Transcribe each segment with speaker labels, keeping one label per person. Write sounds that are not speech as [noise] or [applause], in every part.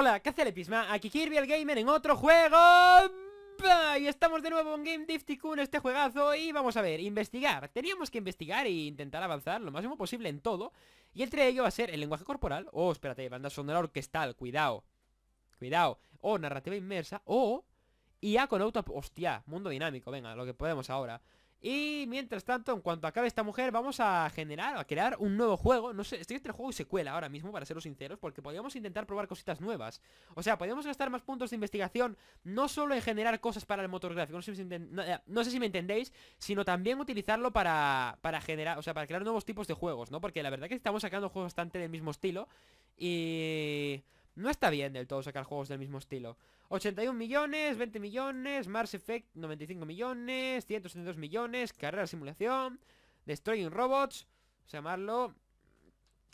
Speaker 1: Hola, ¿qué hace Episma? Aquí Kirby el Gamer en otro juego y estamos de nuevo en Game Diff este juegazo Y vamos a ver, investigar Teníamos que investigar e intentar avanzar lo máximo posible en todo Y entre ello va a ser el lenguaje corporal Oh, espérate, banda sonora orquestal, cuidado Cuidado O narrativa inmersa, o IA con auto... Hostia, mundo dinámico, venga, lo que podemos ahora y mientras tanto, en cuanto acabe esta mujer, vamos a generar, a crear un nuevo juego. No sé, estoy entre juego y secuela ahora mismo, para seros sinceros, porque podríamos intentar probar cositas nuevas. O sea, podríamos gastar más puntos de investigación, no solo en generar cosas para el motor gráfico, no sé si, me eh, entendéis, sino también utilizarlo para, para generar, o sea, para crear nuevos tipos de juegos, ¿no? Porque la verdad que estamos sacando juegos bastante del mismo estilo. Y... No está bien del todo sacar juegos del mismo estilo 81 millones, 20 millones Mars Effect 95 millones 172 millones, Carrera Simulación Destroying Robots llamarlo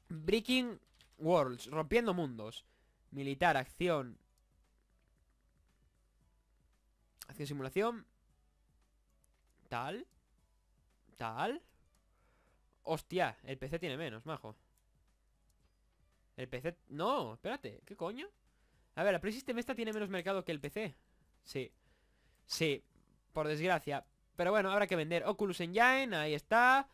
Speaker 1: Breaking Worlds, rompiendo mundos Militar, acción Acción simulación Tal Tal Hostia, el PC tiene menos, majo el PC... No, espérate, ¿qué coño? A ver, la pre esta tiene menos mercado que el PC Sí Sí, por desgracia Pero bueno, habrá que vender Oculus Engine, ahí está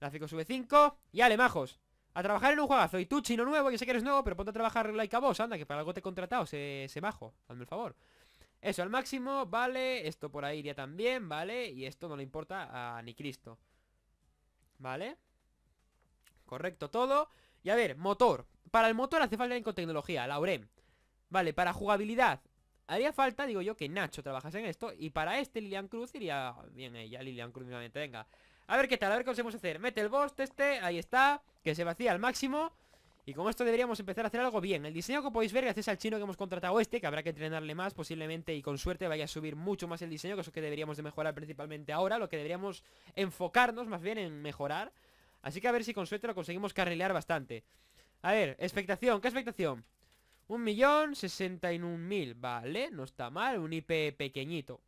Speaker 1: Gráficos sube 5 Y ale, majos A trabajar en un juegazo Y tú, chino nuevo, yo sé que eres nuevo Pero ponte a trabajar like a vos, anda Que para algo te he contratado, se, se majo Hazme el favor Eso, al máximo, vale Esto por ahí iría también, vale Y esto no le importa a ni Cristo Vale Correcto todo y a ver, motor. Para el motor hace falta con tecnología, Lauren Vale, para jugabilidad. Haría falta, digo yo, que Nacho trabajase en esto. Y para este Lilian Cruz iría bien ella, Lilian Cruz nuevamente, venga. A ver qué tal, a ver qué conseguimos hacer. Mete el boss, este, ahí está. Que se vacía al máximo. Y con esto deberíamos empezar a hacer algo bien. El diseño que podéis ver gracias al chino que hemos contratado este, que habrá que entrenarle más posiblemente y con suerte vaya a subir mucho más el diseño, que eso que deberíamos de mejorar principalmente ahora, lo que deberíamos enfocarnos más bien en mejorar. Así que a ver si con suerte lo conseguimos carrilear bastante A ver, expectación, ¿qué expectación? Un millón sesenta y un mil, vale, no está mal Un IP pequeñito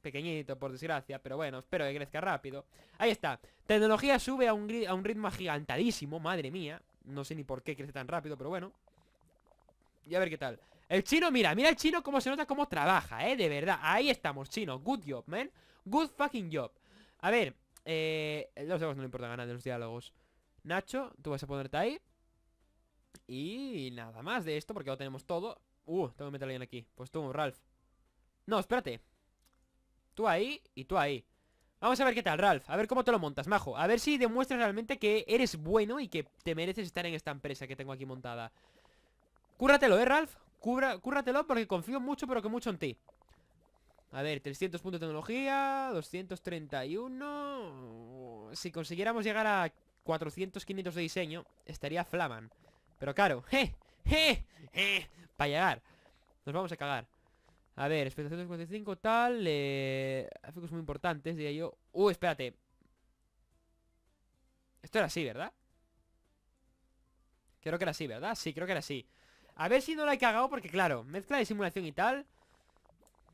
Speaker 1: Pequeñito, por desgracia, pero bueno, espero que crezca rápido Ahí está, tecnología sube a un, a un ritmo gigantadísimo, madre mía No sé ni por qué crece tan rápido, pero bueno y a ver qué tal El chino, mira, mira el chino cómo se nota cómo trabaja, eh De verdad, ahí estamos, chino Good job, man Good fucking job A ver, eh, los diálogos no le importa ganar de los diálogos. Nacho, tú vas a ponerte ahí. Y nada más de esto, porque ya tenemos todo. Uh, tengo que meter a alguien aquí. Pues tú, Ralph. No, espérate. Tú ahí y tú ahí. Vamos a ver qué tal, Ralph. A ver cómo te lo montas, majo. A ver si demuestras realmente que eres bueno y que te mereces estar en esta empresa que tengo aquí montada. Cúrratelo, ¿eh, Ralph? cúrratelo porque confío mucho, pero que mucho en ti. A ver, 300 puntos de tecnología, 231... Si consiguiéramos llegar a 400, 500 de diseño, estaría flaman. Pero claro, [laughs] ¡Je! ¡Je! ¡eh! Para llegar. Nos vamos a cagar. A ver, expectación 245, tal... Eh... es muy importantes, diría yo. Uh, espérate. Esto era así, ¿verdad? Creo que era así, ¿verdad? Sí, creo que era así. A ver si no la he cagado porque, claro, mezcla de simulación y tal...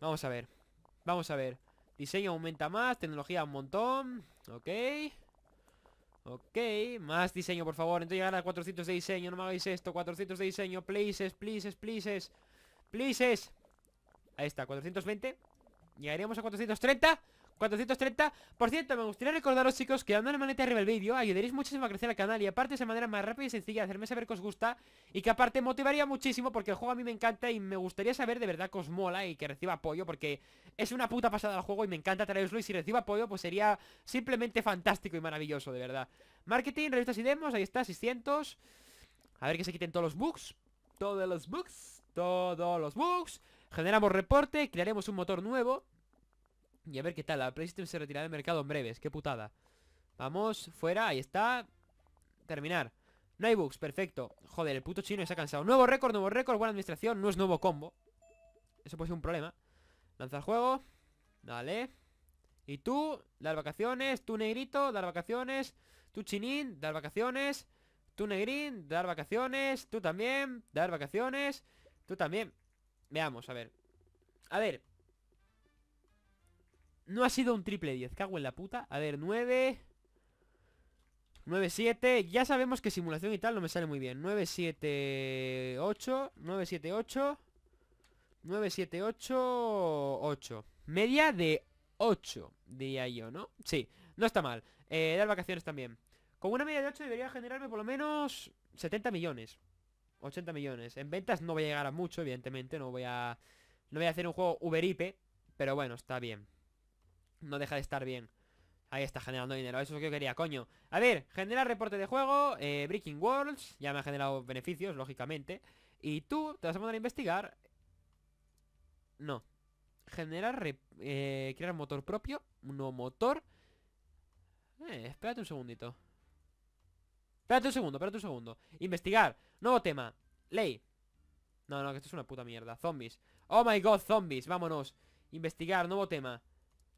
Speaker 1: Vamos a ver. Vamos a ver. Diseño aumenta más, tecnología un montón. Ok. Ok, más diseño, por favor. Entonces llegar a 400 de diseño. No me hagáis esto. 400 de diseño. Places, please pleases. please Ahí está, 420. Llegaríamos a 430. 430%. Por cierto, me gustaría recordaros, chicos, que dando la maneta arriba el vídeo ayudaréis muchísimo a crecer al canal y aparte de esa manera más rápida y sencilla de hacerme saber que os gusta y que aparte motivaría muchísimo porque el juego a mí me encanta y me gustaría saber de verdad que os mola y que reciba apoyo porque es una puta pasada el juego y me encanta traeroslo y si reciba apoyo pues sería simplemente fantástico y maravilloso, de verdad. Marketing, revistas y demos, ahí está, 600. A ver que se quiten todos los bugs. Todos los bugs. Todos los bugs. Generamos reporte, crearemos un motor nuevo. Y a ver qué tal, la PlayStation se retirará del mercado en breves, qué putada Vamos, fuera, ahí está Terminar No hay bugs, perfecto Joder, el puto chino se ha cansado Nuevo récord, nuevo récord, buena administración No es nuevo combo Eso puede ser un problema Lanzar el juego Dale Y tú, dar vacaciones Tú negrito, dar vacaciones Tú chinín, dar vacaciones Tú negrín, dar vacaciones Tú también, dar vacaciones Tú también Veamos, a ver A ver no ha sido un triple 10, cago en la puta A ver, 9 9, 7, ya sabemos que simulación y tal no me sale muy bien 9, 7, 8 9, 7, 8 9, 7, 8 8 Media de 8, diría yo, ¿no? Sí, no está mal eh, Dar vacaciones también Con una media de 8 debería generarme por lo menos 70 millones 80 millones En ventas no voy a llegar a mucho, evidentemente No voy a, no voy a hacer un juego uberipe Pero bueno, está bien no deja de estar bien. Ahí está, generando dinero. Eso es lo que quería, coño. A ver, generar reporte de juego, eh, Breaking Worlds. Ya me ha generado beneficios, lógicamente. Y tú te vas a mandar a investigar. No. Generar, eh, crear motor propio. Un nuevo motor. Eh, espérate un segundito. Espérate un segundo, espérate un segundo. Investigar. Nuevo tema. Ley. No, no, que esto es una puta mierda. Zombies. Oh my god, zombies. Vámonos. Investigar, nuevo tema.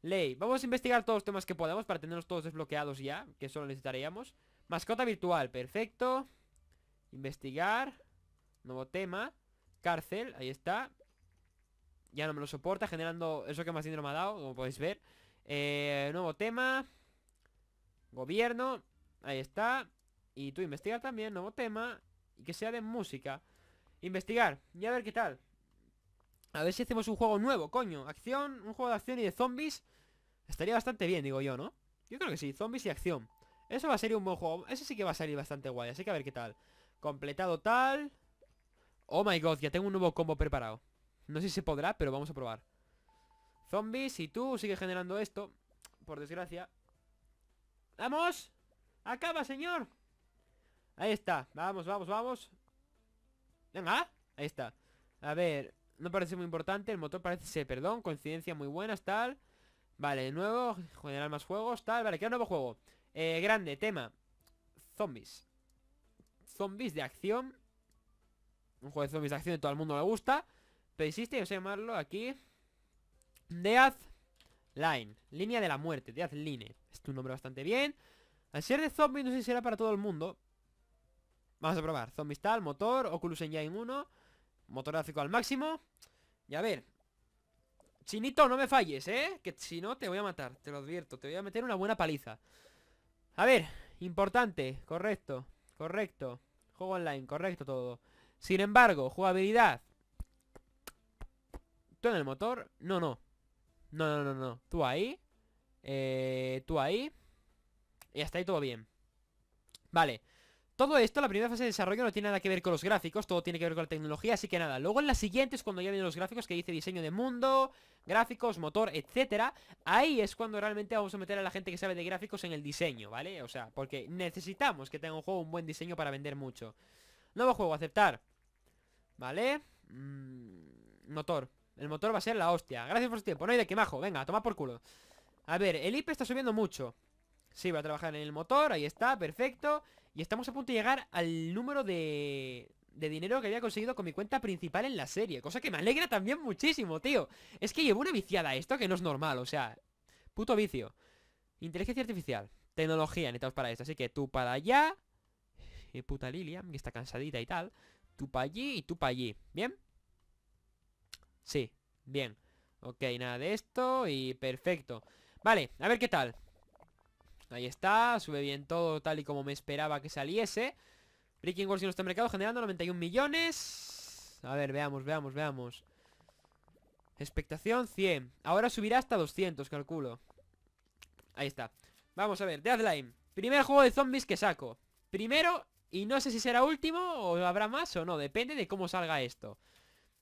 Speaker 1: Ley, vamos a investigar todos los temas que podamos Para tenerlos todos desbloqueados ya Que solo necesitaríamos Mascota virtual, perfecto Investigar Nuevo tema Cárcel, ahí está Ya no me lo soporta, generando eso que más dinero me ha dado Como podéis ver eh, Nuevo tema Gobierno, ahí está Y tú investigar también, nuevo tema Y que sea de música Investigar, y a ver qué tal a ver si hacemos un juego nuevo, coño. Acción, un juego de acción y de zombies. Estaría bastante bien, digo yo, ¿no? Yo creo que sí, zombies y acción. Eso va a ser un buen juego. ese sí que va a salir bastante guay. Así que a ver qué tal. Completado tal. Oh my god, ya tengo un nuevo combo preparado. No sé si se podrá, pero vamos a probar. Zombies, y tú sigues generando esto. Por desgracia. ¡Vamos! ¡Acaba, señor! Ahí está. Vamos, vamos, vamos. Venga. Ahí está. A ver no parece muy importante. El motor parece ser, perdón, Coincidencia muy buena, tal. Vale, nuevo, generar más juegos, tal. Vale, queda un nuevo juego. Eh, grande, tema. Zombies. Zombies de acción. Un juego de zombies de acción que todo el mundo le gusta. Pero insiste, yo a llamarlo aquí. Death Line. Línea de la muerte. Death Line. Es un nombre bastante bien. Al ser de zombies, no sé si será para todo el mundo. Vamos a probar. Zombies tal, motor, Oculus Engine 1. Motor gráfico al máximo Y a ver Chinito, no me falles, ¿eh? Que si no te voy a matar, te lo advierto Te voy a meter una buena paliza A ver, importante, correcto Correcto, juego online, correcto todo Sin embargo, jugabilidad ¿Tú en el motor? No, no No, no, no, no, tú ahí eh, Tú ahí Y hasta ahí todo bien Vale todo esto, la primera fase de desarrollo no tiene nada que ver con los gráficos, todo tiene que ver con la tecnología, así que nada. Luego en las siguientes, cuando ya vienen los gráficos que dice diseño de mundo, gráficos, motor, etcétera, ahí es cuando realmente vamos a meter a la gente que sabe de gráficos en el diseño, ¿vale? O sea, porque necesitamos que tenga un juego un buen diseño para vender mucho. Nuevo juego, aceptar. ¿Vale? Mm, motor. El motor va a ser la hostia. Gracias por su tiempo. No hay de qué majo. Venga, toma por culo. A ver, el IP está subiendo mucho. Sí, va a trabajar en el motor, ahí está, perfecto Y estamos a punto de llegar al número de... De dinero que había conseguido con mi cuenta principal en la serie Cosa que me alegra también muchísimo, tío Es que llevo una viciada a esto que no es normal, o sea Puto vicio Inteligencia artificial Tecnología necesitamos para esto Así que tú para allá Y eh, puta Lilian, que está cansadita y tal Tú para allí y tú para allí ¿Bien? Sí, bien Ok, nada de esto y perfecto Vale, a ver qué tal Ahí está, sube bien todo tal y como me esperaba que saliese Breaking World si no está mercado generando 91 millones A ver, veamos, veamos, veamos Expectación 100 Ahora subirá hasta 200, calculo Ahí está Vamos a ver, Deadline Primer juego de zombies que saco Primero, y no sé si será último o habrá más o no Depende de cómo salga esto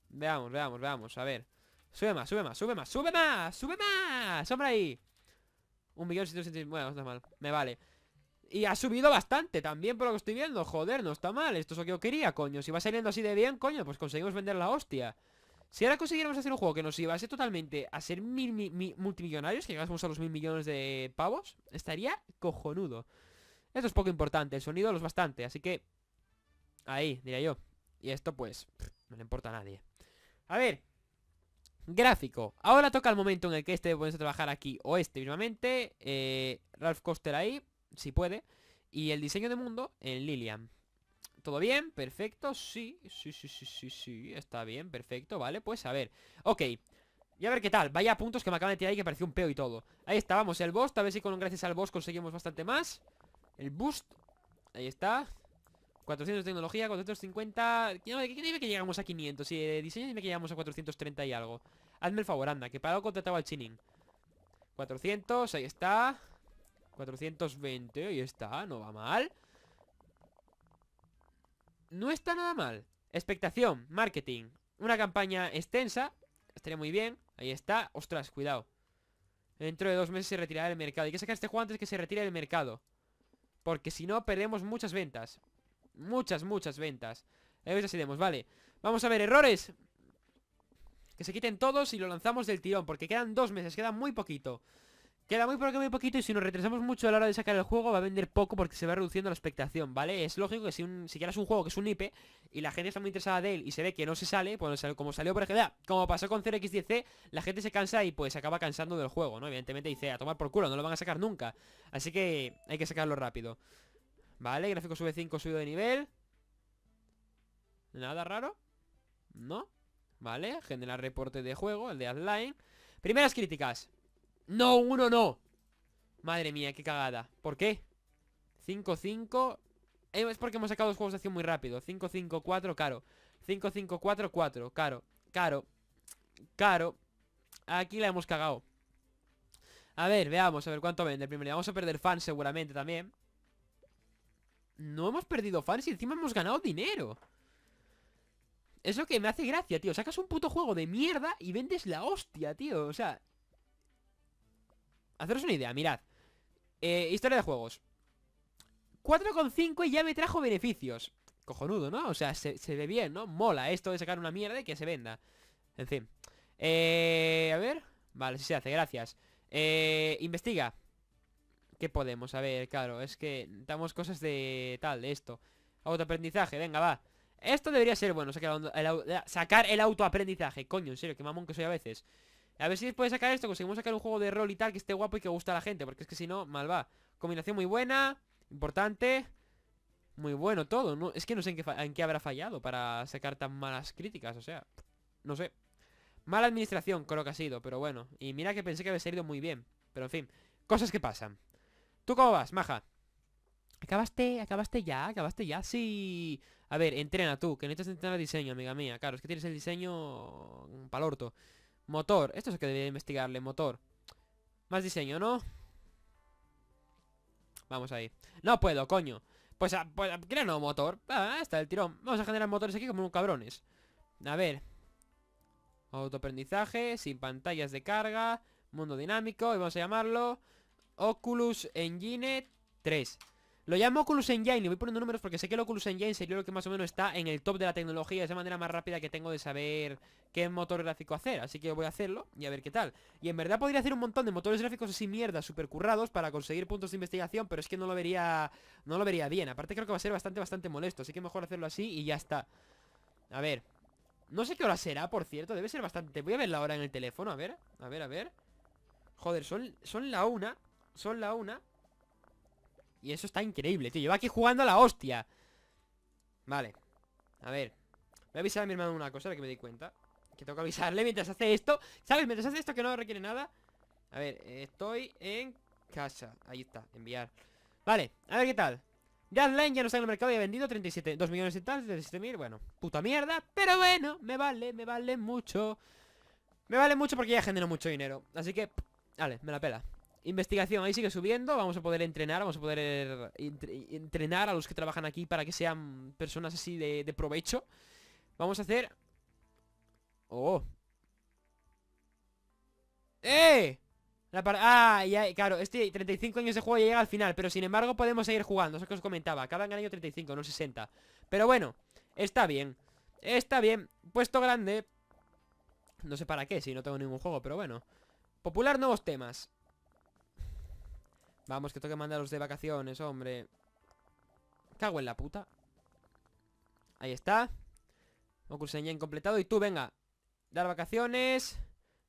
Speaker 1: Veamos, veamos, veamos, a ver Sube más, sube más, sube más, sube más, sube más Sombra ahí un Bueno, no está mal, me vale Y ha subido bastante también por lo que estoy viendo Joder, no está mal, esto es lo que yo quería, coño Si va saliendo así de bien, coño, pues conseguimos vender la hostia si ahora consiguiéramos hacer un juego que nos llevase totalmente a ser multimillonarios, que llegásemos a los mil millones de pavos, estaría cojonudo. Esto es poco importante, el sonido lo es bastante, así que... Ahí, diría yo. Y esto pues, no le importa a nadie. A ver, gráfico. Ahora toca el momento en el que este debe trabajar aquí o este mismamente. Eh, Ralph Coster ahí, si puede. Y el diseño de mundo en Lilian. ¿Todo bien? Perfecto, sí, sí, sí, sí, sí, sí, está bien, perfecto, vale, pues a ver Ok, y a ver qué tal, vaya puntos que me acaban de tirar ahí que pareció un peo y todo Ahí está, vamos, el boss, a ver si con gracias al boss conseguimos bastante más El boost, ahí está 400 tecnología, 450... ¿qué, que llegamos a 500? Si de diseño dime que llegamos a 430 y algo. Hazme el favor, anda, que pago contratado al Chining. 400, ahí está. 420, ahí está, no va mal. No está nada mal. Expectación, marketing. Una campaña extensa. Estaría muy bien. Ahí está. Ostras, cuidado. Dentro de dos meses se retirará del mercado. Hay que sacar este juego antes que se retire del mercado. Porque si no, perdemos muchas ventas. Muchas, muchas ventas A ver si iremos, vale Vamos a ver, errores Que se quiten todos y lo lanzamos del tirón Porque quedan dos meses, queda muy poquito Queda muy poco, muy poquito y si nos retrasamos mucho a la hora de sacar el juego va a vender poco porque se va reduciendo la expectación, ¿vale? Es lógico que si, un, si quieras un juego que es un IP y la gente está muy interesada de él y se ve que no se sale, pues como salió por ejemplo, como pasó con 0x10c, e, la gente se cansa y pues acaba cansando del juego, ¿no? Evidentemente dice, a tomar por culo, no lo van a sacar nunca. Así que hay que sacarlo rápido. Vale, gráfico sube 5, subido de nivel Nada raro ¿No? Vale, genera reporte de juego, el de AdLine Primeras críticas No, uno no Madre mía, qué cagada ¿Por qué? 5-5 eh, Es porque hemos sacado los juegos de acción muy rápido 5-5-4, caro 5-5-4-4, caro Caro Caro Aquí la hemos cagado A ver, veamos, a ver cuánto vende el primer Vamos a perder fans seguramente también no hemos perdido fans y encima hemos ganado dinero. Es lo que me hace gracia, tío. Sacas un puto juego de mierda y vendes la hostia, tío. O sea... Haceros una idea, mirad. Eh, historia de juegos. 4,5 y ya me trajo beneficios. Cojonudo, ¿no? O sea, se, se, ve bien, ¿no? Mola esto de sacar una mierda y que se venda. En fin. Eh, a ver. Vale, sí se hace, gracias. Eh, investiga. ¿Qué podemos? A ver, claro, es que damos cosas de tal, de esto. Autoaprendizaje, venga, va. Esto debería ser bueno, sacar el, autoaprendizaje. Coño, en serio, qué mamón que soy a veces. A ver si después de sacar esto conseguimos sacar un juego de rol y tal que esté guapo y que guste a la gente. Porque es que si no, mal va. Combinación muy buena, importante. Muy bueno todo. No, es que no sé en qué, habrá fallado para sacar tan malas críticas. O sea, no sé. Mala administración, creo que ha sido, pero bueno. Y mira que pensé que había salido muy bien. Pero en fin, cosas que pasan. ¿Tú cómo vas, maja? ¿Acabaste? ¿Acabaste ya? ¿Acabaste ya? Sí. A ver, entrena tú, que necesitas entrenar diseño, amiga mía. Claro, es que tienes el diseño el mm, orto. Motor. Esto es lo que debería investigarle, motor. Más diseño, ¿no? Vamos ahí. No puedo, coño. Pues, a, ah, pues, ah, motor. Ah, está el tirón. Vamos a generar motores aquí como un cabrones. A ver. Autoaprendizaje, sin pantallas de carga, mundo dinámico, y vamos a llamarlo... Oculus Engine 3 Lo llamo Oculus Engine y voy poniendo números porque sé que el Oculus Engine sería lo que más o menos está en el top de la tecnología Es la manera más rápida que tengo de saber qué motor gráfico hacer Así que voy a hacerlo y a ver qué tal Y en verdad podría hacer un montón de motores gráficos así mierda, super currados Para conseguir puntos de investigación, pero es que no lo vería, no lo vería bien Aparte creo que va a ser bastante, bastante molesto Así que mejor hacerlo así y ya está A ver, no sé qué hora será, por cierto Debe ser bastante... Voy a ver la hora en el teléfono, a ver A ver, a ver Joder, son, son la una son la una Y eso está increíble, tío Lleva aquí jugando a la hostia Vale, a ver Voy a avisar a mi hermano una cosa, La que me di cuenta Que tengo que avisarle mientras hace esto ¿Sabes? Mientras hace esto que no requiere nada A ver, estoy en casa Ahí está, enviar Vale, a ver qué tal Deadline ya no está en el mercado y ha vendido 37, 2 millones de tal, 37 mil, bueno, puta mierda, pero bueno, me vale, me vale mucho. Me vale mucho porque ya generó mucho dinero, así que, vale, me la pela. Investigación, ahí sigue subiendo Vamos a poder entrenar, vamos a poder entrenar a los que trabajan aquí Para que sean personas así de, provecho Vamos a hacer Oh ¡Eh! La ah, ya, claro, este 35 años de juego llega al final Pero sin embargo podemos seguir jugando, eso que os comentaba Cada año 35, no 60 Pero bueno, está bien Está bien, puesto grande No sé para qué, si no tengo ningún juego, pero bueno Popular nuevos temas Vamos, que tengo que mandarlos de vacaciones, hombre Cago en la puta Ahí está ya incompletado Y tú, venga Dar vacaciones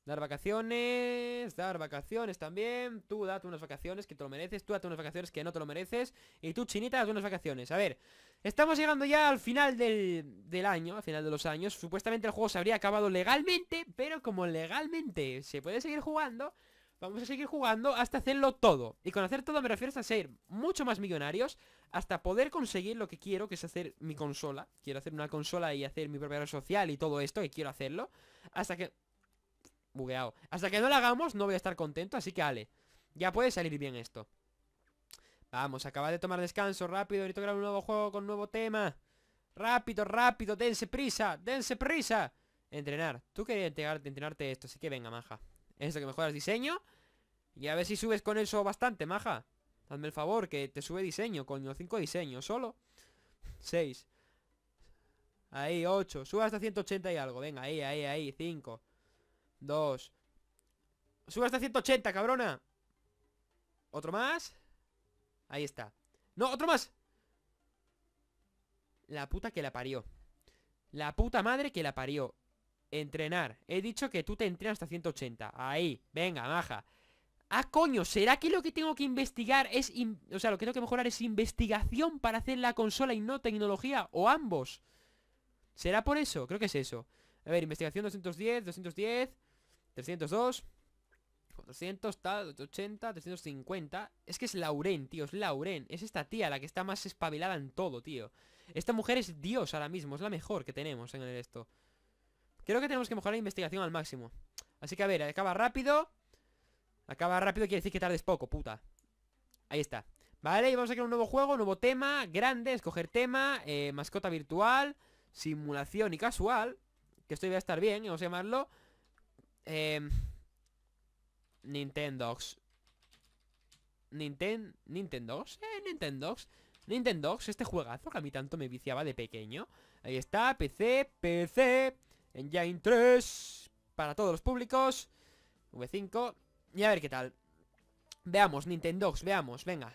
Speaker 1: Dar vacaciones, dar vacaciones también Tú date unas vacaciones que te lo mereces Tú date unas vacaciones que no te lo mereces Y tú, chinita, date unas vacaciones A ver, estamos llegando ya al final del, del año Al final de los años Supuestamente el juego se habría acabado legalmente Pero como legalmente se puede seguir jugando Vamos a seguir jugando hasta hacerlo todo. Y con hacer todo me refiero a ser mucho más millonarios, hasta poder conseguir lo que quiero, que es hacer mi consola. Quiero hacer una consola y hacer mi propia red social y todo esto, que quiero hacerlo. Hasta que... Bugueado. Hasta que no lo hagamos no voy a estar contento, así que ale. Ya puede salir bien esto. Vamos, acaba de tomar descanso, rápido, ahorita grabar un nuevo juego con nuevo tema. Rápido, rápido, dense prisa, dense prisa. Entrenar. Tú querías entrenarte esto, así que venga, maja. lo que mejoras diseño y a ver si subes con eso bastante, maja. Hazme el favor, que te sube diseño, coño. cinco diseños, solo. [laughs] Seis Ahí, ocho, Sube hasta 180 y algo. Venga, ahí, ahí, ahí. cinco Dos Sube hasta 180, cabrona. Otro más. Ahí está. No, otro más. La puta que la parió. La puta madre que la parió. Entrenar. He dicho que tú te entrenas hasta 180. Ahí. Venga, maja. Ah, coño, ¿será que lo que tengo que investigar es... O sea, lo que tengo que mejorar es investigación para hacer la consola y no tecnología? ¿O ambos? ¿Será por eso? Creo que es eso A ver, investigación 210, 210 302 400, tal, 80, 350 Es que es Lauren, tío, es Lauren Es esta tía la que está más espabilada en todo, tío Esta mujer es Dios ahora mismo Es la mejor que tenemos en el esto Creo que tenemos que mejorar la investigación al máximo Así que a ver, acaba rápido Acaba rápido quiere decir que tardes poco, puta Ahí está Vale, y vamos a crear un nuevo juego, nuevo tema Grande, escoger tema eh, Mascota virtual Simulación y casual Que esto iba a estar bien, vamos a llamarlo eh, Nintendox Ninten Nintendox eh, Nintendox Nintendox, este juegazo que a mí tanto me viciaba de pequeño Ahí está, PC, PC Engine 3 Para todos los públicos V5 y a ver qué tal Veamos, Nintendox, veamos, venga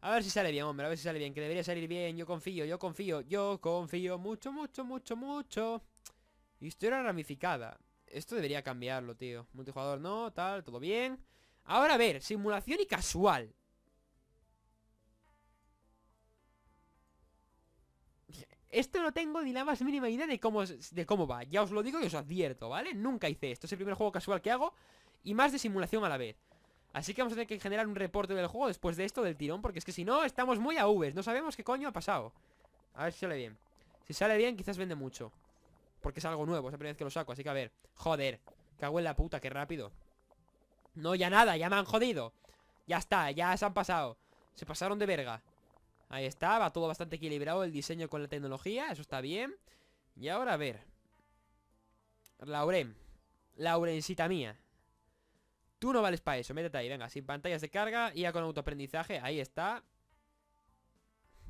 Speaker 1: A ver si sale bien, hombre, a ver si sale bien Que debería salir bien, yo confío, yo confío Yo confío mucho, mucho, mucho, mucho Historia ramificada Esto debería cambiarlo, tío Multijugador no, tal, todo bien Ahora a ver, simulación y casual Esto no tengo ni la más mínima idea de cómo, de cómo va Ya os lo digo y os advierto, ¿vale? Nunca hice esto, es el primer juego casual que hago y más de simulación a la vez. Así que vamos a tener que generar un reporte del juego después de esto del tirón, porque es que si no, estamos muy a uves No sabemos qué coño ha pasado. A ver si sale bien. Si sale bien, quizás vende mucho. Porque es algo nuevo, es la primera vez que lo saco, así que a ver. Joder, cago en la puta, qué rápido. No, ya nada, ya me han jodido. Ya está, ya se han pasado. Se pasaron de verga. Ahí está, va todo bastante equilibrado el diseño con la tecnología, eso está bien. Y ahora a ver. Lauren. Laurencita mía. Tú no vales para eso, métete ahí, venga, sin pantallas de carga Y ya con autoaprendizaje, ahí está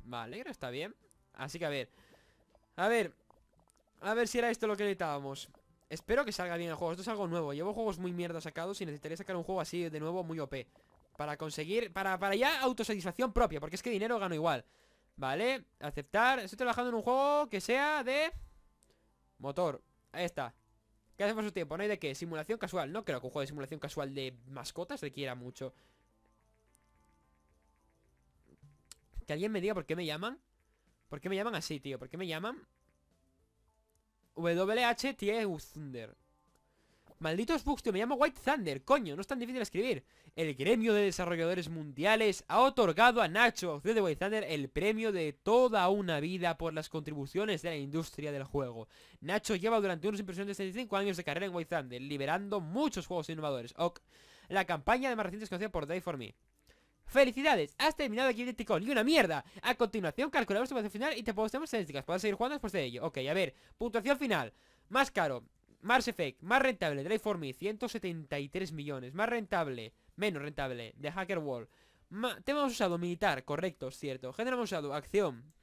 Speaker 1: Vale, creo que está bien Así que a ver A ver A ver si era esto lo que necesitábamos Espero que salga bien el juego, esto es algo nuevo Llevo juegos muy mierda sacados y necesitaría sacar un juego así de nuevo muy OP Para conseguir, para, para ya autosatisfacción propia Porque es que dinero gano igual Vale, aceptar Estoy trabajando en un juego que sea de Motor, ahí está qué hacemos su tiempo, no hay de qué. Simulación casual, no creo que un juego de simulación casual de mascotas requiera mucho. Que alguien me diga por qué me llaman. ¿Por qué me llaman así, tío? ¿Por qué me llaman? WHTE Thunder. Malditos bugs, tío, me llamo White Thunder, coño, no es tan difícil escribir. El gremio de desarrolladores mundiales ha otorgado a Nacho de White Thunder el premio de toda una vida por las contribuciones de la industria del juego. Nacho lleva durante unos impresionantes 65 años de carrera en White Thunder, liberando muchos juegos innovadores. Ok, la campaña de más recientes es conocida por Day for Me. ¡Felicidades! Has terminado aquí el ticón y una mierda. A continuación calculamos tu puntuación final y te podemos las estadísticas. Puedes seguir jugando después de ello. Ok, a ver, puntuación final. Más caro, Mars Effect, más rentable, Drive for Me, 173 millones. Más rentable, menos rentable, The Hacker World. Temas tema usado militar, correcto, cierto. Género usado acción.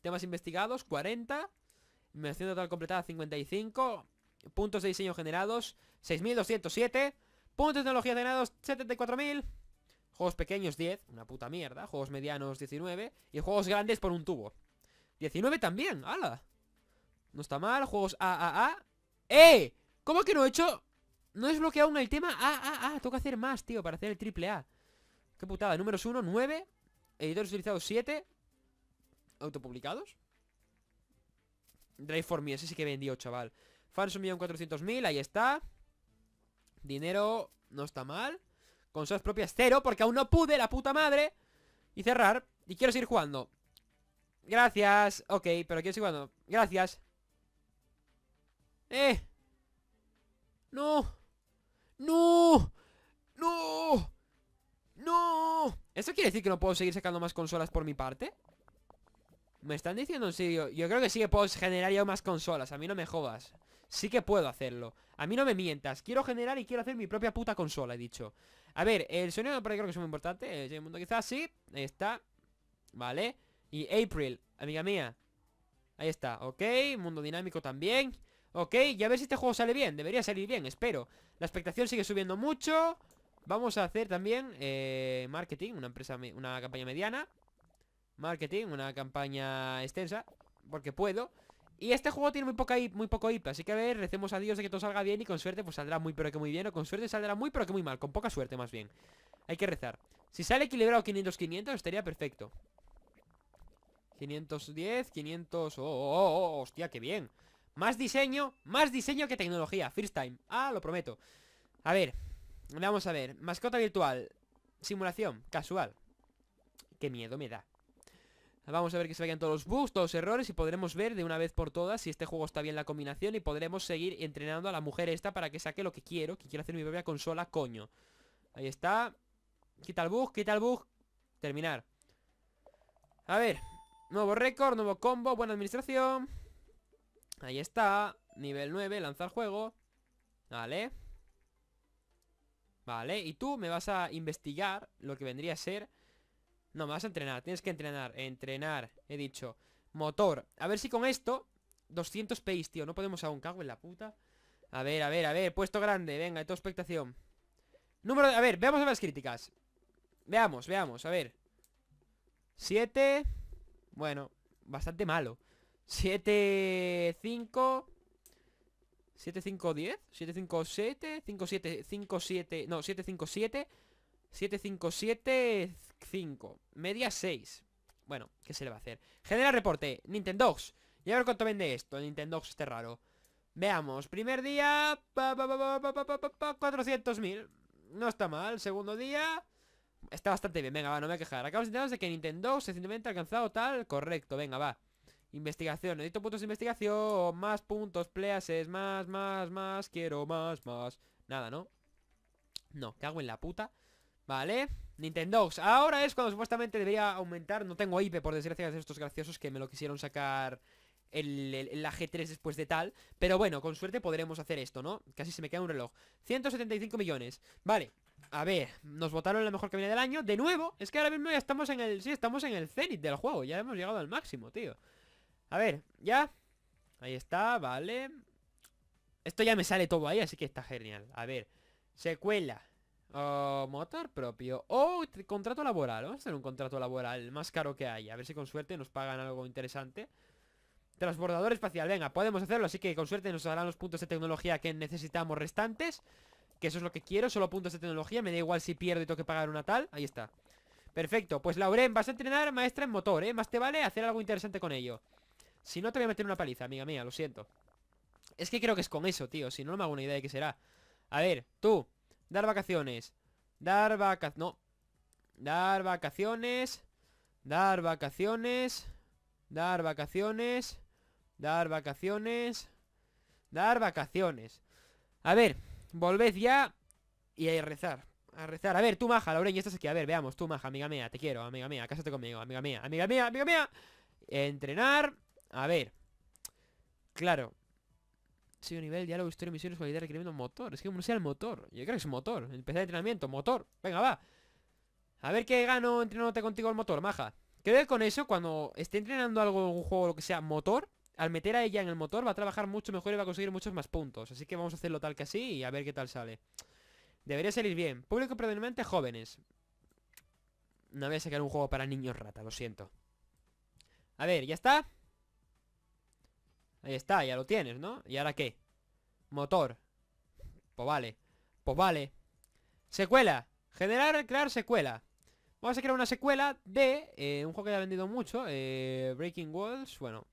Speaker 1: Temas investigados, 40. Investigación total completada, 55. Puntos de diseño generados, 6.207. Puntos de tecnología generados, 74.000. Juegos pequeños, 10. Una puta mierda. Juegos medianos, 19. Y juegos grandes por un tubo. 19 también, ala. No está mal, juegos AAA ¡Eh! ¿Cómo que no he hecho? No he desbloqueado aún el tema A, A, A Toca hacer más, tío, para hacer el triple A Qué putada, números 1, 9 Editores utilizados 7 Autopublicados Drive for me, ese sí que vendió, chaval Fans 1.400.000, ahí está Dinero no está mal Con propias cero, porque aún no pude, la puta madre Y cerrar, y quiero seguir jugando Gracias, ok, pero quiero seguir jugando Gracias ¡Eh! ¡No! ¡No! ¡No! ¡No! ¿Eso quiere decir que no puedo seguir sacando más consolas por mi parte? ¿Me están diciendo en serio? Yo creo que sí que puedo generar ya más consolas A mí no me jodas Sí que puedo hacerlo A mí no me mientas Quiero generar y quiero hacer mi propia puta consola, he dicho A ver, el sonido para creo que es muy importante El eh, mundo quizás sí Ahí está Vale Y April, amiga mía Ahí está, ok Mundo dinámico también Ok, ya a ver si este juego sale bien Debería salir bien, espero La expectación sigue subiendo mucho Vamos a hacer también eh, marketing Una empresa, una campaña mediana Marketing, una campaña extensa Porque puedo y este juego tiene muy, poca, muy poco IP, así que a ver, recemos a Dios de que todo salga bien y con suerte pues saldrá muy pero que muy bien o con suerte saldrá muy pero que muy mal, con poca suerte más bien. Hay que rezar. Si sale equilibrado 500-500 estaría perfecto. 510, 500... ¡Oh, oh! ¡Hostia, qué bien! Más diseño, más diseño que tecnología First time, ah, lo prometo A ver, vamos a ver Mascota virtual, simulación, casual Qué miedo me da Vamos a ver que se vayan todos los bugs, todos los errores Y podremos ver de una vez por todas si este juego está bien la combinación Y podremos seguir entrenando a la mujer esta para que saque lo que quiero Que quiero hacer mi propia consola, coño Ahí está Quita el bug, quita el bug Terminar A ver, nuevo récord, nuevo combo, buena administración Ahí está. Nivel 9, lanzar juego. Vale. Vale, y tú me vas a investigar lo que vendría a ser... No, me vas a entrenar, tienes que entrenar, entrenar, he dicho. Motor, a ver si con esto... 200 pace, tío, no podemos aún, cago en la puta. A ver, a ver, a ver, puesto grande, venga, de tu expectación. Número de... A ver, veamos las críticas. Veamos, veamos, a ver. 7. Bueno, bastante malo. 75 7510 757 57 57 No, 757 5, 5, Media 6 Bueno, ¿qué se le va a hacer? Genera reporte Nintendox Y a ver cuánto vende esto Nintendox este raro Veamos Primer día 400.000 No está mal Segundo día Está bastante bien Venga, va, no me voy a quejar Acabamos de enterarnos de que Nintendox se ha alcanzado tal Correcto, venga, va Investigación, necesito puntos de investigación Más puntos, pleases, más, más, más Quiero más, más Nada, ¿no? No, hago en la puta Vale, Nintendo Ahora es cuando supuestamente debería aumentar No tengo IP, por desgracia, de estos graciosos que me lo quisieron sacar el, la 3 después de tal Pero bueno, con suerte podremos hacer esto, ¿no? Casi se me queda un reloj 175 millones Vale, a ver, nos votaron la mejor camina del año De nuevo, es que ahora mismo ya estamos en el... Sí, estamos en el cenit del juego Ya hemos llegado al máximo, tío a ver, ya Ahí está, vale Esto ya me sale todo ahí, así que está genial A ver, secuela o oh, motor propio O oh, contrato laboral, vamos a hacer un contrato laboral más caro que haya a ver si con suerte nos pagan algo interesante Transbordador espacial, venga, podemos hacerlo Así que con suerte nos darán los puntos de tecnología que necesitamos restantes Que eso es lo que quiero, solo puntos de tecnología Me da igual si pierdo y tengo que pagar una tal Ahí está Perfecto, pues Lauren, vas a entrenar maestra en motor, ¿eh? Más te vale hacer algo interesante con ello si no, te voy a meter una paliza, amiga mía, lo siento Es que creo que es con eso, tío Si no, no me hago una idea de qué será A ver, tú, dar vacaciones Dar vacaciones, no Dar vacaciones Dar vacaciones Dar vacaciones Dar vacaciones Dar vacaciones A ver, volved ya Y a rezar a rezar. A ver, tú maja, y estás aquí. A ver, veamos, tú maja, amiga mía, te quiero, amiga mía, cásate conmigo, amiga mía, amiga mía, amiga mía. Entrenar, a ver. Claro. Sigo nivel, diálogo, historia, misiones, cualidad, requerimiento, motor. Es que no sea el motor. Yo creo que es motor. Empezar el entrenamiento, motor. Venga, va. A ver qué gano entrenándote contigo el motor, maja. Creo que con eso, cuando esté entrenando algo en un juego, lo que sea, motor, al meter a ella en el motor va a trabajar mucho mejor y va a conseguir muchos más puntos. Así que vamos a hacerlo tal que así y a ver qué tal sale. Debería salir bien. Público predominantemente jóvenes. No voy a sacar un juego para niños rata, lo siento. A ver, ¿ya está? Ahí está, ya lo tienes, ¿no? ¿Y ahora qué? Motor. Pues vale. Pues vale. Secuela. Generar, crear secuela. Vamos a crear una secuela de eh, un juego que ya ha vendido mucho. Eh, Breaking Walls, bueno.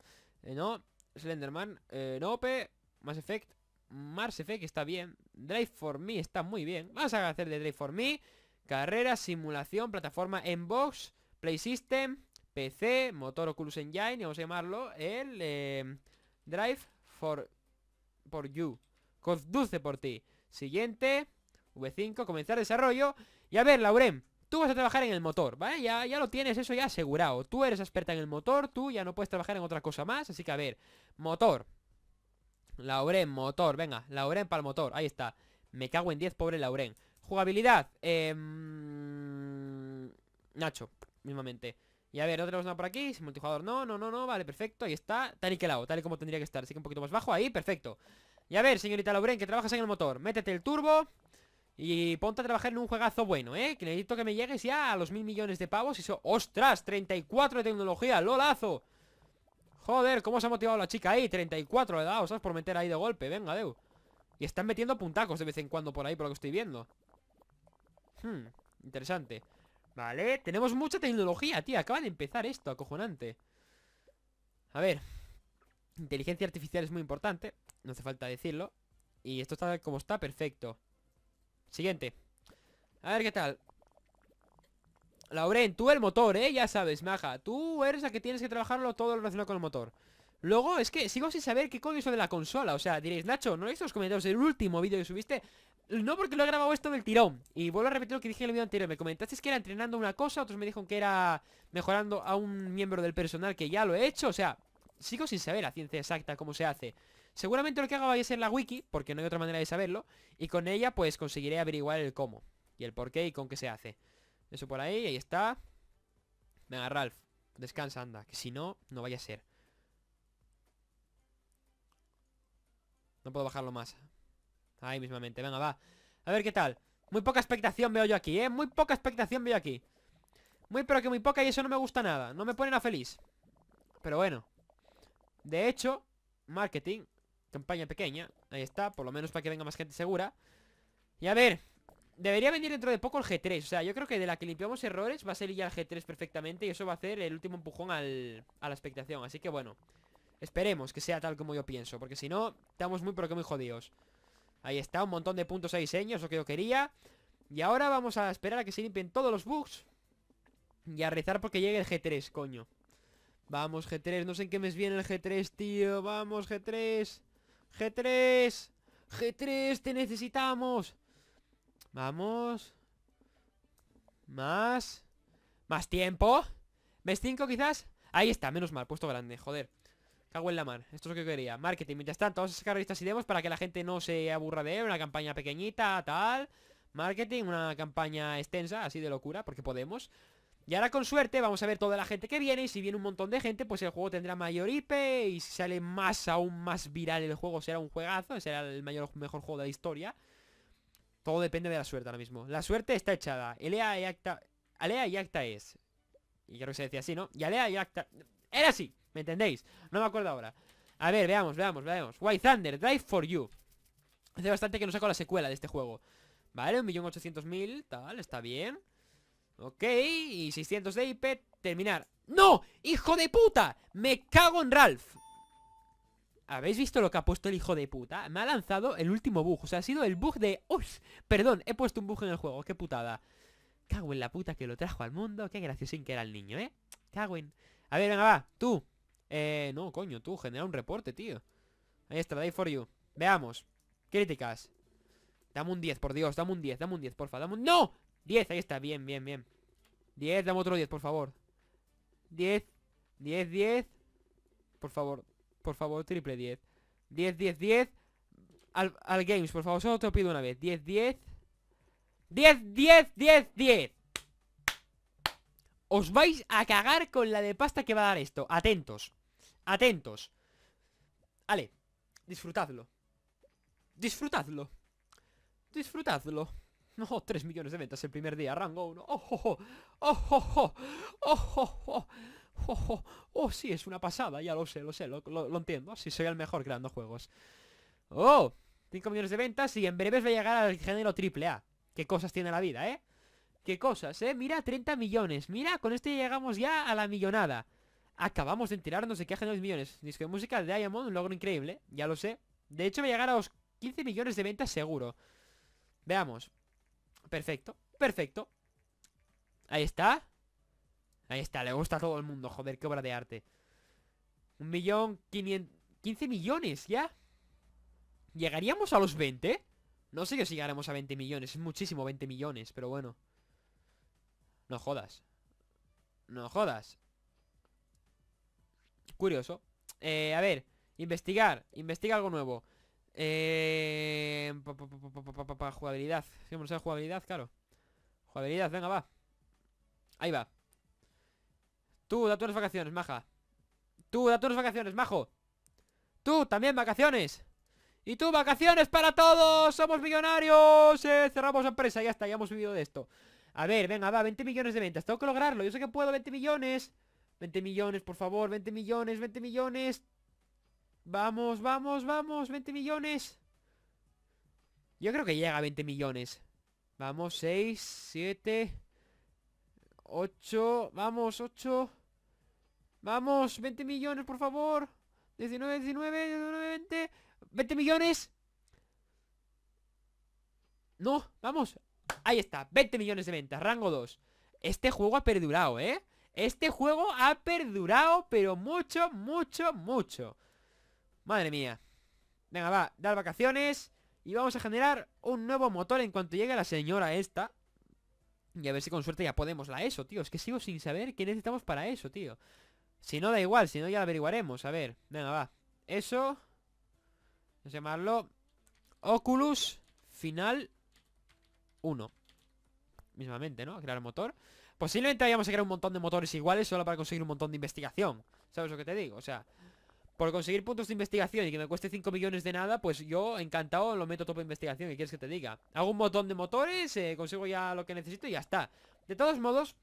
Speaker 1: Eh, no. Slenderman. Nope. Mass Effect. Mars Effect está bien. Drive for Me está muy bien. Vamos a hacer de Drive for Me. Carrera, simulación, plataforma en box. Play System. PC, motor Oculus Engine, vamos a llamarlo el... Drive for, you. Conduce por ti. Siguiente. V5, comenzar desarrollo. Y a ver, Lauren, tú vas a trabajar en el motor, ¿vale? Ya, ya lo tienes eso ya asegurado. Tú eres experta en el motor, tú ya no puedes trabajar en otra cosa más. Así que a ver, motor. Lauren, motor, venga, Lauren para el motor, ahí está. Me cago en 10, pobre Lauren. Jugabilidad, em, Nacho, mismamente. Y a ver, no tenemos nada por aquí, multijugador no, no, no, no, vale, perfecto, ahí está, tal y que lado, tal y como tendría que estar, así que un poquito más bajo, ahí, perfecto Y a ver, señorita Lauren, que trabajas en el motor, métete el turbo y ponte a trabajar en un juegazo bueno, ¿eh? Que necesito que me llegues ya a los mil millones de pavos y eso... ¡Ostras! 34 de tecnología, lolazo Joder, cómo se ha motivado la chica ahí 34 le he dado, ¿sabes? Por meter ahí de golpe, venga, Deu Y están metiendo puntacos de vez en cuando por ahí, por lo que estoy viendo Hmm, interesante Vale, tenemos mucha tecnología, tío Acaba de empezar esto, acojonante A ver Inteligencia artificial es muy importante No hace falta decirlo Y esto está como está, perfecto Siguiente A ver qué tal Lauren, tú el motor, eh, ya sabes, maja Tú eres la que tienes que trabajarlo todo relacionado con el motor Luego, es que sigo sin saber qué coño es de la consola O sea, diréis, Nacho, ¿no leíste los comentarios del último vídeo que subiste? No porque lo he grabado esto del tirón Y vuelvo a repetir lo que dije en el video anterior Me comentasteis que era entrenando una cosa Otros me dijeron que era mejorando a un miembro del personal Que ya lo he hecho, o sea Sigo sin saber la ciencia exacta cómo se hace Seguramente lo que hago vaya a ser la wiki Porque no hay otra manera de saberlo Y con ella pues conseguiré averiguar el cómo Y el por qué y con qué se hace Eso por ahí, ahí está Venga, Ralph, descansa, anda Que si no, no vaya a ser No puedo bajarlo más Ahí mismamente, venga, va A ver qué tal Muy poca expectación veo yo aquí, ¿eh? Muy poca expectación veo aquí Muy pero que muy poca y eso no me gusta nada No me ponen a feliz Pero bueno De hecho, marketing Campaña pequeña Ahí está, por lo menos para que venga más gente segura Y a ver Debería venir dentro de poco el G3 O sea, yo creo que de la que limpiamos errores Va a salir ya el G3 perfectamente Y eso va a hacer el último empujón al, a la expectación Así que bueno Esperemos que sea tal como yo pienso Porque si no, estamos muy pero que muy jodidos Ahí está, un montón de puntos a diseño, eso que yo quería Y ahora vamos a esperar a que se limpien todos los bugs Y a rezar porque llegue el G3, coño Vamos G3, no sé en qué mes viene el G3, tío Vamos G3 G3 G3, te necesitamos Vamos Más Más tiempo ¿Mes 5 quizás? Ahí está, menos mal, puesto grande, joder Cago en la mar, esto es lo que quería Marketing, mientras tanto, vamos a sacar listas y demos Para que la gente no se aburra de él Una campaña pequeñita, tal Marketing, una campaña extensa, así de locura Porque podemos y ahora con suerte vamos a ver toda la gente que viene Y si viene un montón de gente, pues el juego tendrá mayor IP Y si sale más, aún más viral el juego Será un juegazo, será el mayor, mejor juego de la historia Todo depende de la suerte ahora mismo La suerte está echada Elea y Acta, Alea y Acta es Y creo que se decía así, ¿no? Y Alea y Acta... Era así ¿Me entendéis? No me acuerdo ahora A ver, veamos, veamos, veamos White Thunder, Drive for You Hace bastante que no saco la secuela de este juego Vale, 1.800.000, tal, está bien Ok, y 600 de IP Terminar ¡No! ¡Hijo de puta! ¡Me cago en Ralph! ¿Habéis visto lo que ha puesto el hijo de puta? Me ha lanzado el último bug O sea, ha sido el bug de... ¡Uf! Perdón, he puesto un bug en el juego ¡Qué putada! Cago en la puta que lo trajo al mundo Qué graciosín que era el niño, ¿eh? Cago en... A ver, venga, va Tú eh, no, coño, tú, genera un reporte, tío Ahí está, die for you Veamos, críticas Dame un 10, por Dios, dame un 10, dame un 10, porfa Dame un... ¡No! 10, ahí está, bien, bien, bien 10, dame otro 10, por favor 10, 10, 10 Por favor, por favor, triple 10 10, 10, 10 al, al Games, por favor, solo te lo pido una vez 10, 10 10, 10, 10, 10 Os vais a cagar con la de pasta que va a dar esto Atentos Atentos. Ale, disfrutadlo. Disfrutadlo. Disfrutadlo. No, [laughs] oh, 3 millones de ventas el primer día, rango 1. ¡Oh, oh, oh! ¡Oh, oh, oh! ¡Oh, oh, oh! oh oh sí, es una pasada! Ya lo sé, lo sé, lo, entiendo. si soy el mejor creando juegos. ¡Oh! 5 millones de ventas y en breves voy a llegar al género triple A. Qué cosas tiene la vida, ¿eh? Qué cosas, ¿eh? Mira, 30 millones. Mira, con este llegamos ya a la millonada. Acabamos de enterarnos de que ha generado millones. Disco de música de Diamond, un logro increíble, ya lo sé. De hecho, va a llegar a los 15 millones de ventas seguro. Veamos. Perfecto, perfecto. Ahí está. Ahí está, le gusta a todo el mundo. Joder, qué obra de arte. Un millón, 15 millones ya. ¿Llegaríamos a los 20? No sé que si llegaremos a 20 millones. Es muchísimo 20 millones, pero bueno. No jodas. No jodas. Curioso. Eh, a ver, investigar. Investiga algo nuevo. jugabilidad. jugabilidad, claro. Jugabilidad, venga, va. Ahí va. Tú, da tus vacaciones, maja. Tú, da tus vacaciones, majo. Tú, también vacaciones. Y tú, vacaciones para todos. Somos millonarios. Eh, cerramos empresa, ya está, ya hemos vivido de esto. A ver, venga, va, 20 millones de ventas. Tengo que lograrlo. Yo sé que puedo, 20 millones. 20 millones, por favor, 20 millones, 20 millones. Vamos, vamos, vamos, 20 millones. Yo creo que llega a 20 millones. Vamos, 6, 7, 8, vamos, 8. Vamos, 20 millones, por favor. 19, 19, 19, 20. 20 millones. No, vamos. Ahí está, 20 millones de ventas, rango 2. Este juego ha perdurado, ¿eh? Este juego ha perdurado, pero mucho, mucho, mucho. Madre mía. Venga, va, dar vacaciones. Y vamos a generar un nuevo motor en cuanto llegue la señora esta. Y a ver si con suerte ya podemos la ESO, tío. Es que sigo sin saber qué necesitamos para eso, tío. Si no, da igual. Si no, ya la averiguaremos. A ver, venga, va. Eso. Vamos a llamarlo Oculus Final 1. Mismamente, ¿no? Crear motor. Posiblemente vayamos a crear un montón de motores iguales solo para conseguir un montón de investigación. ¿Sabes lo que te digo? O sea, por conseguir puntos de investigación y que me cueste 5 millones de nada, pues yo encantado lo meto todo de investigación, ¿qué quieres que te diga? Hago un montón de motores, eh, consigo ya lo que necesito y ya está. De todos modos,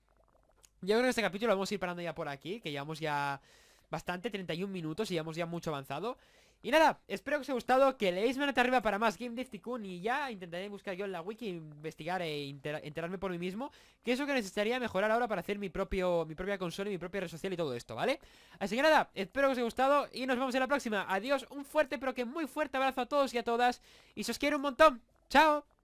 Speaker 1: yo creo que este capítulo lo vamos a ir parando ya por aquí, que llevamos ya bastante, 31 minutos y ya hemos ya mucho avanzado. Y nada, espero que os haya gustado, que leéis manita arriba para más Game y ya intentaré buscar yo en la wiki, investigar e enterarme por mí mismo, que es lo que necesitaría mejorar ahora para hacer mi propio mi propia consola y mi propia red social y todo esto, ¿vale? Así que nada, espero que os haya gustado y nos vemos en la próxima. Adiós, un fuerte pero que muy fuerte abrazo a todos y a todas y se os quiero un montón. ¡Chao!